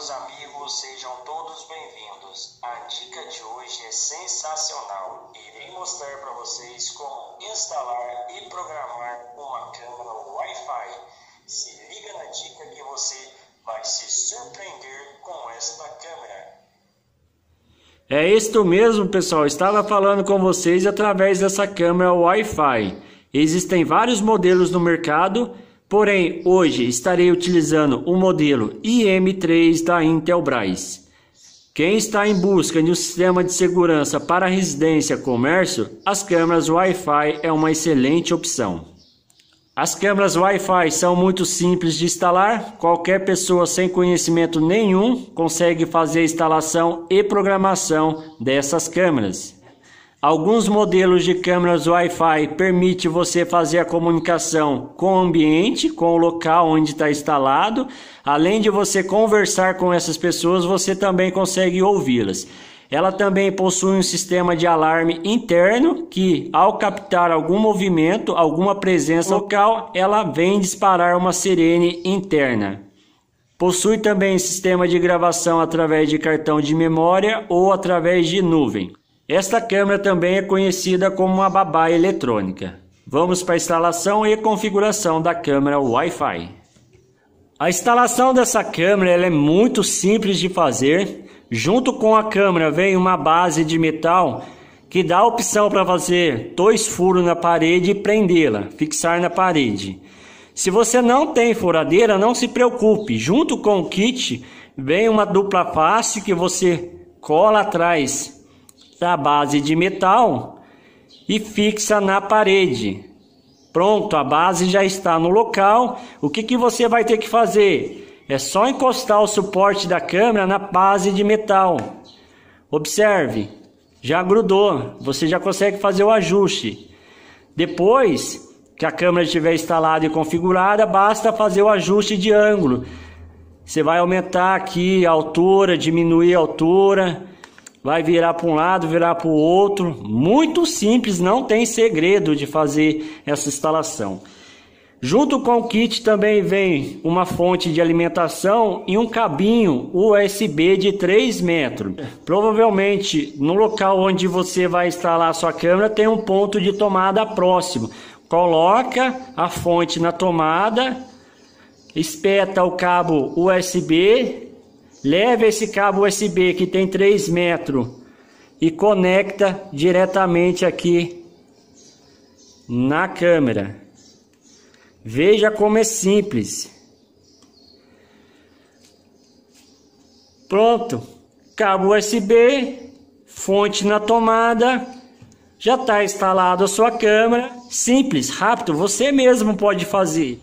meus amigos, sejam todos bem-vindos. A dica de hoje é sensacional. Irei mostrar para vocês como instalar e programar uma câmera Wi-Fi. Se liga na dica que você vai se surpreender com esta câmera. É isto mesmo, pessoal. Estava falando com vocês através dessa câmera Wi-Fi. Existem vários modelos no mercado Porém, hoje estarei utilizando o modelo IM3 da Intelbras. Quem está em busca de um sistema de segurança para residência e comércio, as câmeras Wi-Fi é uma excelente opção. As câmeras Wi-Fi são muito simples de instalar, qualquer pessoa sem conhecimento nenhum consegue fazer a instalação e programação dessas câmeras. Alguns modelos de câmeras Wi-Fi permitem você fazer a comunicação com o ambiente, com o local onde está instalado. Além de você conversar com essas pessoas, você também consegue ouvi-las. Ela também possui um sistema de alarme interno que, ao captar algum movimento, alguma presença local, ela vem disparar uma sirene interna. Possui também sistema de gravação através de cartão de memória ou através de nuvem. Esta câmera também é conhecida como uma babá eletrônica. Vamos para a instalação e configuração da câmera Wi-Fi. A instalação dessa câmera é muito simples de fazer. Junto com a câmera vem uma base de metal que dá a opção para fazer dois furos na parede e prendê-la, fixar na parede. Se você não tem furadeira, não se preocupe. Junto com o kit vem uma dupla face que você cola atrás da base de metal e fixa na parede. Pronto, a base já está no local. O que, que você vai ter que fazer? É só encostar o suporte da câmera na base de metal. Observe, já grudou, você já consegue fazer o ajuste. Depois que a câmera estiver instalada e configurada, basta fazer o ajuste de ângulo. Você vai aumentar aqui a altura, diminuir a altura, vai virar para um lado, virar para o outro. Muito simples, não tem segredo de fazer essa instalação. Junto com o kit também vem uma fonte de alimentação e um cabinho USB de 3 metros. Provavelmente no local onde você vai instalar a sua câmera tem um ponto de tomada próximo. Coloca a fonte na tomada, espeta o cabo USB Leve esse cabo USB que tem 3 metros e conecta diretamente aqui na câmera. Veja como é simples. Pronto, cabo USB, fonte na tomada, já está instalado a sua câmera. Simples, rápido, você mesmo pode fazer.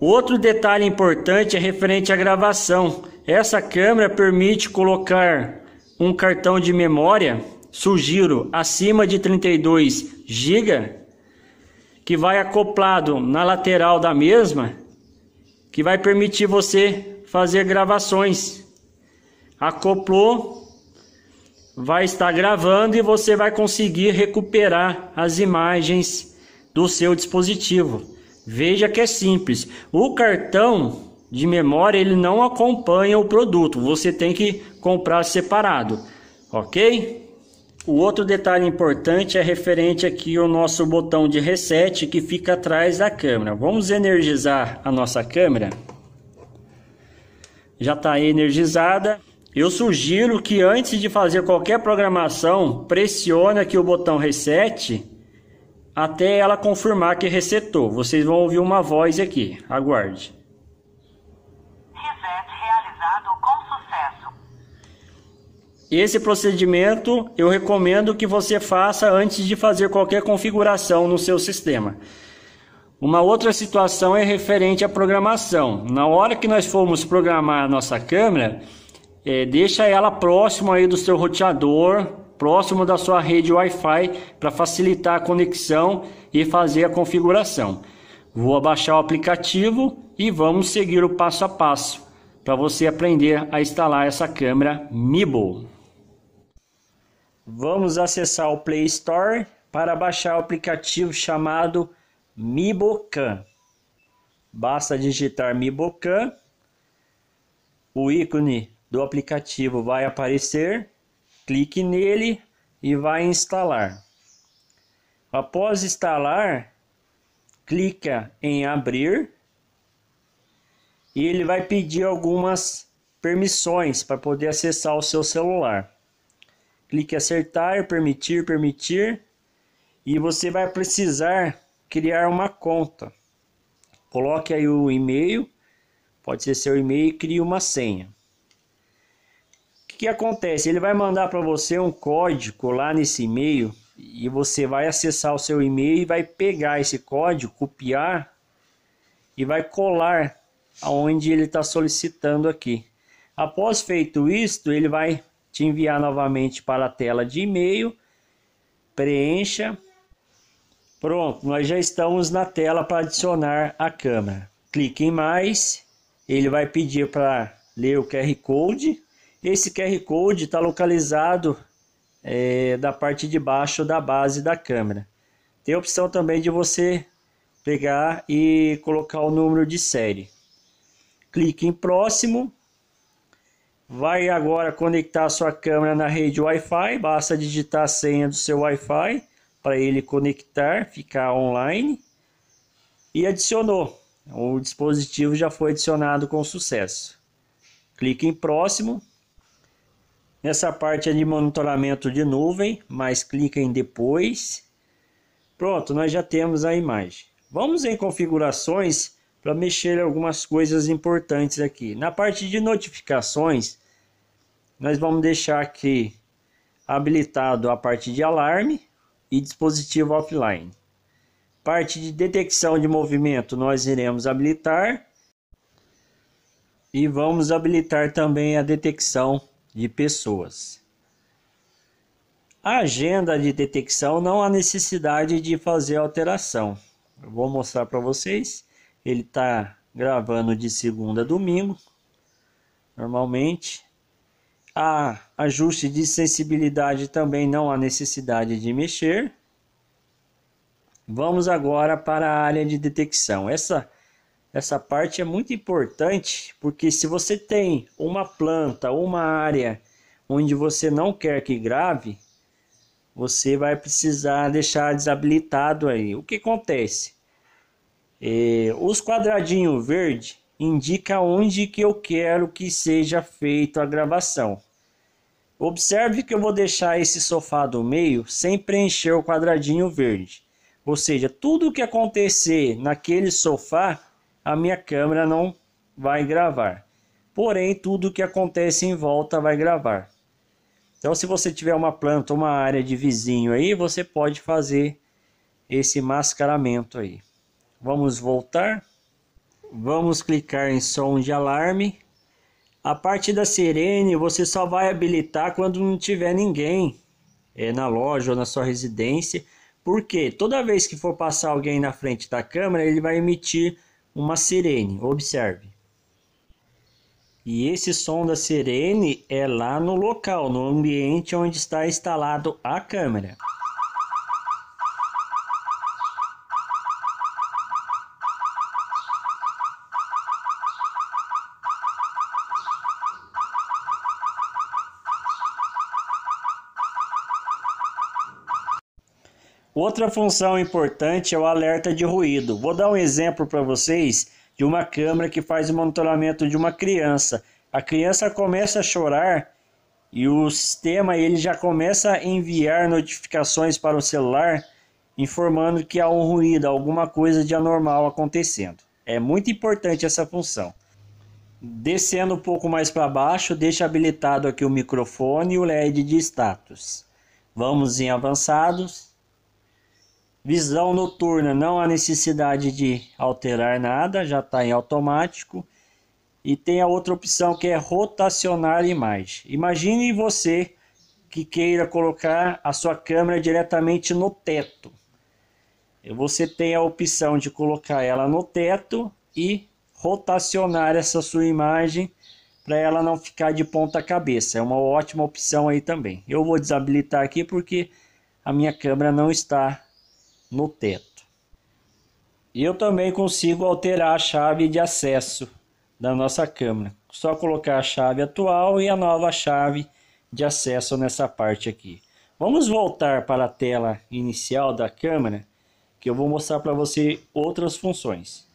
Outro detalhe importante é referente à gravação. Essa câmera permite colocar um cartão de memória, sugiro, acima de 32 GB, que vai acoplado na lateral da mesma, que vai permitir você fazer gravações. Acoplou, vai estar gravando e você vai conseguir recuperar as imagens do seu dispositivo. Veja que é simples. O cartão de memória, ele não acompanha o produto. Você tem que comprar separado, ok? O outro detalhe importante é referente aqui ao nosso botão de reset que fica atrás da câmera. Vamos energizar a nossa câmera. Já está energizada. Eu sugiro que antes de fazer qualquer programação, pressione aqui o botão reset até ela confirmar que resetou. Vocês vão ouvir uma voz aqui. Aguarde. Esse procedimento eu recomendo que você faça antes de fazer qualquer configuração no seu sistema. Uma outra situação é referente à programação. Na hora que nós formos programar a nossa câmera, é, deixa ela próximo aí do seu roteador, próximo da sua rede Wi-Fi, para facilitar a conexão e fazer a configuração. Vou abaixar o aplicativo e vamos seguir o passo a passo para você aprender a instalar essa câmera MIBO. Vamos acessar o Play Store para baixar o aplicativo chamado Mibocan. Basta digitar Mibocan, o ícone do aplicativo vai aparecer, clique nele e vai instalar. Após instalar, clica em abrir e ele vai pedir algumas permissões para poder acessar o seu celular clique acertar, permitir, permitir e você vai precisar criar uma conta. Coloque aí o e-mail, pode ser seu e-mail e crie uma senha. O que, que acontece? Ele vai mandar para você um código lá nesse e-mail e você vai acessar o seu e-mail e vai pegar esse código, copiar e vai colar aonde ele está solicitando aqui. Após feito isto, ele vai te enviar novamente para a tela de e-mail. Preencha. Pronto, nós já estamos na tela para adicionar a câmera. Clique em mais, ele vai pedir para ler o QR Code. Esse QR Code está localizado é, da parte de baixo da base da câmera. Tem a opção também de você pegar e colocar o número de série. Clique em próximo. Vai agora conectar sua câmera na rede Wi-Fi. Basta digitar a senha do seu Wi-Fi para ele conectar, ficar online. E adicionou. O dispositivo já foi adicionado com sucesso. Clique em próximo. Nessa parte é de monitoramento de nuvem, mas clique em depois. Pronto, nós já temos a imagem. Vamos em configurações para mexer algumas coisas importantes aqui. Na parte de notificações, nós vamos deixar aqui habilitado a parte de alarme e dispositivo offline. Parte de detecção de movimento nós iremos habilitar e vamos habilitar também a detecção de pessoas. A agenda de detecção não há necessidade de fazer alteração. Eu vou mostrar para vocês. Ele está gravando de segunda a domingo, normalmente. A ajuste de sensibilidade também não há necessidade de mexer. Vamos agora para a área de detecção. Essa, essa parte é muito importante, porque se você tem uma planta, uma área onde você não quer que grave, você vai precisar deixar desabilitado aí. O que acontece? É, os quadradinhos verde indica onde que eu quero que seja feita a gravação. Observe que eu vou deixar esse sofá do meio sem preencher o quadradinho verde. Ou seja, tudo que acontecer naquele sofá, a minha câmera não vai gravar. Porém, tudo o que acontece em volta vai gravar. Então, se você tiver uma planta, uma área de vizinho aí, você pode fazer esse mascaramento aí. Vamos voltar. Vamos clicar em som de alarme. A parte da sirene você só vai habilitar quando não tiver ninguém é, na loja ou na sua residência. Porque toda vez que for passar alguém na frente da câmera, ele vai emitir uma sirene. Observe. E esse som da sirene é lá no local, no ambiente onde está instalado a câmera. Outra função importante é o alerta de ruído. Vou dar um exemplo para vocês de uma câmera que faz o monitoramento de uma criança. A criança começa a chorar e o sistema ele já começa a enviar notificações para o celular informando que há um ruído, alguma coisa de anormal acontecendo. É muito importante essa função. Descendo um pouco mais para baixo, deixa habilitado aqui o microfone e o LED de status. Vamos em avançados. Visão noturna, não há necessidade de alterar nada, já está em automático. E tem a outra opção que é rotacionar a imagem. Imagine você que queira colocar a sua câmera diretamente no teto. Você tem a opção de colocar ela no teto e rotacionar essa sua imagem para ela não ficar de ponta cabeça. É uma ótima opção aí também. Eu vou desabilitar aqui porque a minha câmera não está no teto. E eu também consigo alterar a chave de acesso da nossa câmera. Só colocar a chave atual e a nova chave de acesso nessa parte aqui. Vamos voltar para a tela inicial da câmera, que eu vou mostrar para você outras funções.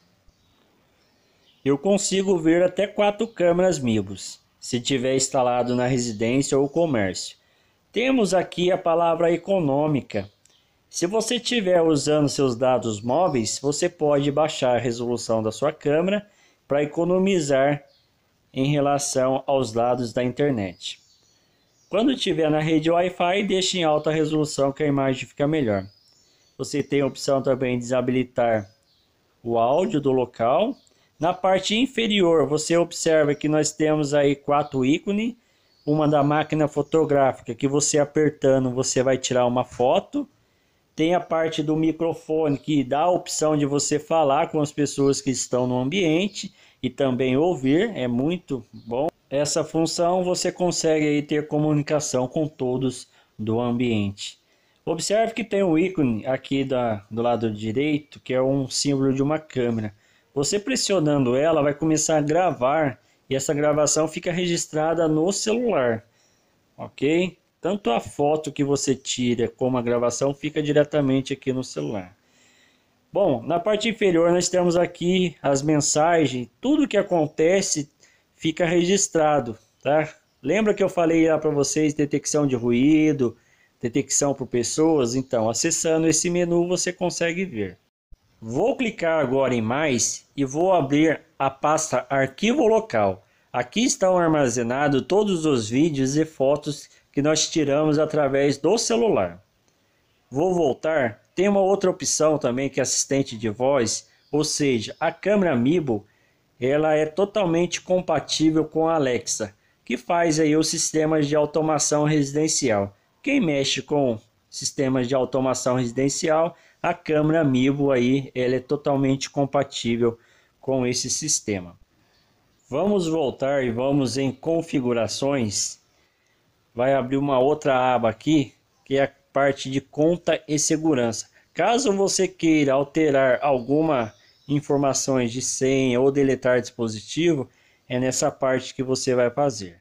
Eu consigo ver até quatro câmeras MIBUS, se tiver instalado na residência ou comércio. Temos aqui a palavra econômica, se você estiver usando seus dados móveis, você pode baixar a resolução da sua câmera para economizar em relação aos dados da internet. Quando estiver na rede Wi-Fi, deixe em alta resolução que a imagem fica melhor. Você tem a opção também de desabilitar o áudio do local. Na parte inferior, você observa que nós temos aí quatro ícones. Uma da máquina fotográfica, que você apertando, você vai tirar uma foto tem a parte do microfone que dá a opção de você falar com as pessoas que estão no ambiente e também ouvir, é muito bom. Essa função você consegue aí ter comunicação com todos do ambiente. Observe que tem um ícone aqui da, do lado direito, que é um símbolo de uma câmera. Você pressionando ela vai começar a gravar e essa gravação fica registrada no celular, ok? Tanto a foto que você tira como a gravação fica diretamente aqui no celular. Bom, na parte inferior nós temos aqui as mensagens, tudo que acontece fica registrado, tá? Lembra que eu falei lá para vocês detecção de ruído, detecção por pessoas? Então, acessando esse menu você consegue ver. Vou clicar agora em mais e vou abrir a pasta arquivo local. Aqui estão armazenados todos os vídeos e fotos que nós tiramos através do celular. Vou voltar. Tem uma outra opção também que é assistente de voz, ou seja, a câmera Mibo, ela é totalmente compatível com a Alexa, que faz aí os sistemas de automação residencial. Quem mexe com sistemas de automação residencial, a câmera Mibo aí, ela é totalmente compatível com esse sistema. Vamos voltar e vamos em configurações vai abrir uma outra aba aqui, que é a parte de conta e segurança. Caso você queira alterar alguma informações de senha ou deletar dispositivo, é nessa parte que você vai fazer.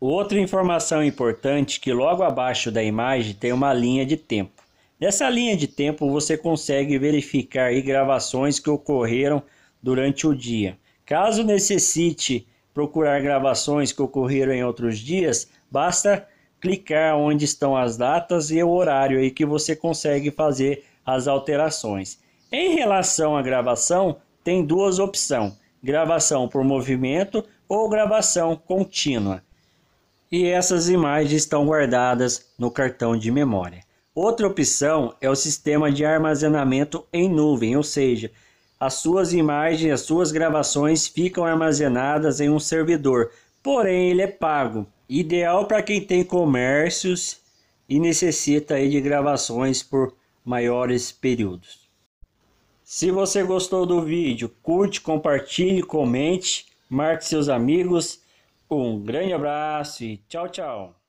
Outra informação importante que logo abaixo da imagem tem uma linha de tempo. Nessa linha de tempo você consegue verificar gravações que ocorreram durante o dia. Caso necessite procurar gravações que ocorreram em outros dias, basta clicar onde estão as datas e o horário aí que você consegue fazer as alterações. Em relação à gravação, tem duas opções: gravação por movimento ou gravação contínua. E essas imagens estão guardadas no cartão de memória. Outra opção é o sistema de armazenamento em nuvem, ou seja, as suas imagens, as suas gravações ficam armazenadas em um servidor, porém ele é pago. Ideal para quem tem comércios e necessita de gravações por maiores períodos. Se você gostou do vídeo, curte, compartilhe, comente, marque seus amigos. Um grande abraço e tchau, tchau.